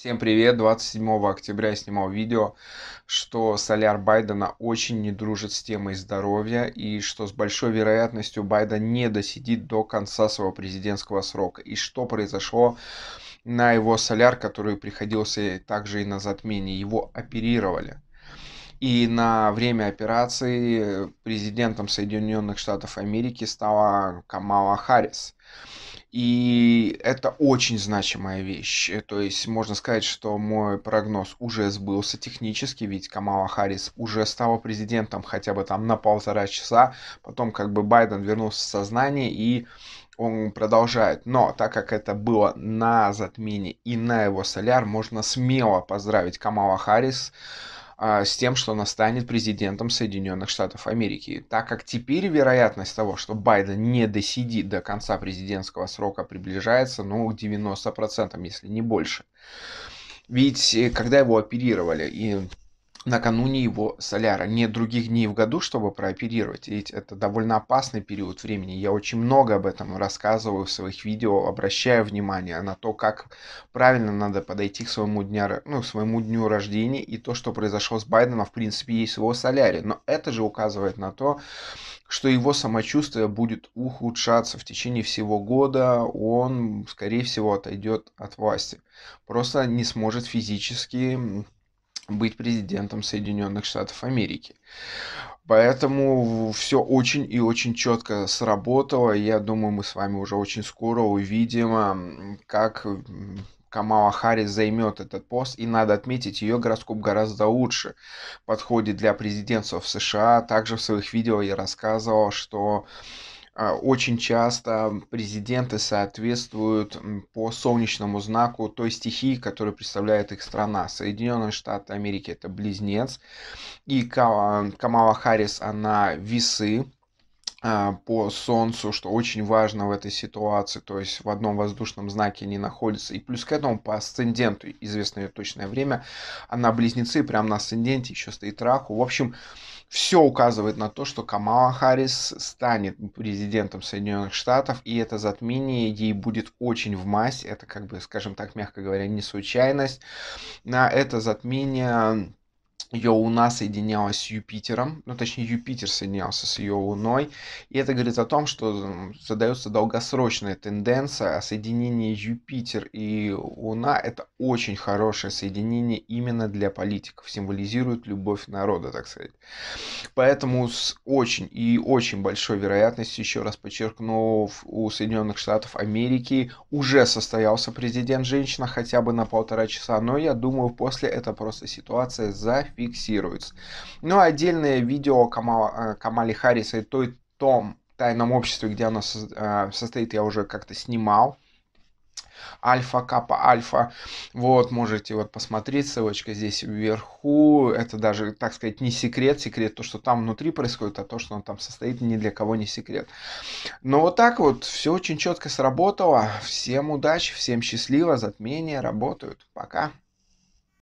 Всем привет! 27 октября я снимал видео, что соляр Байдена очень не дружит с темой здоровья и что с большой вероятностью Байден не досидит до конца своего президентского срока. И что произошло на его соляр, который приходился также и на затмение. Его оперировали. И на время операции президентом Соединенных Штатов Америки стала Камала Харрис. И это очень значимая вещь. Э, то есть можно сказать, что мой прогноз уже сбылся технически, ведь Камала Харрис уже стала президентом хотя бы там на полтора часа. Потом как бы Байден вернулся в сознание и он продолжает. Но так как это было на затмении и на его соляр, можно смело поздравить Камала Харрис а, с тем, что она станет президентом Соединенных Штатов Америки. Так как теперь вероятность того, что Байден не досидит до конца президентского срока, приближается ну, к 90%, если не больше. Ведь э, когда его оперировали и накануне его соляра. Нет других дней в году, чтобы прооперировать. Ведь это довольно опасный период времени. Я очень много об этом рассказываю в своих видео, обращаю внимание на то, как правильно надо подойти к своему, дня, ну, к своему дню рождения. И то, что произошло с Байденом, а в принципе, есть в его соляре. Но это же указывает на то, что его самочувствие будет ухудшаться в течение всего года, он, скорее всего, отойдет от власти. Просто не сможет физически быть президентом Соединенных Штатов Америки. Поэтому все очень и очень четко сработало. Я думаю, мы с вами уже очень скоро увидим, как Камала Харрис займет этот пост, и надо отметить, ее гороскоп гораздо лучше подходит для президентства в США. Также в своих видео я рассказывал, что а, очень часто президенты соответствуют по солнечному знаку той стихии, которую представляет их страна. Соединенные Штаты Америки это близнец, и Камала Харрис, она весы, а, по Солнцу, что очень важно в этой ситуации, то есть в одном воздушном знаке не находится. И плюс к этому по асценденту, известное точное время, она близнецы, прям на асценденте еще стоит Раху. В общем, все указывает на то, что Камала Харрис станет президентом Соединенных Штатов, и это затмение ей будет очень в мазь. Это, как бы, скажем так, мягко говоря, не случайность. На это затмение ее Луна соединялась с Юпитером, ну точнее Юпитер соединялся с ее Луной, и это говорит о том, что задается долгосрочная тенденция, а соединение Юпитер и Луна это очень хорошее соединение именно для политиков, символизирует любовь народа, так сказать. Поэтому с очень и очень большой вероятностью, еще раз подчеркну, у Соединенных Штатов Америки уже состоялся президент-женщина хотя бы на полтора часа, но я думаю, после это просто ситуация за фиксируется. Ну, а отдельное видео э, Камали Харриса и той том тайном обществе, где оно э, состоит, я уже как-то снимал. Альфа, Капа, Альфа. Вот, можете вот посмотреть, ссылочка здесь вверху. Это даже, так сказать, не секрет. Секрет то, что там внутри происходит, а то, что он там состоит, ни для кого не секрет. Но ну, вот так вот, все очень четко сработало. Всем удачи, всем счастливо, затмения работают. Пока.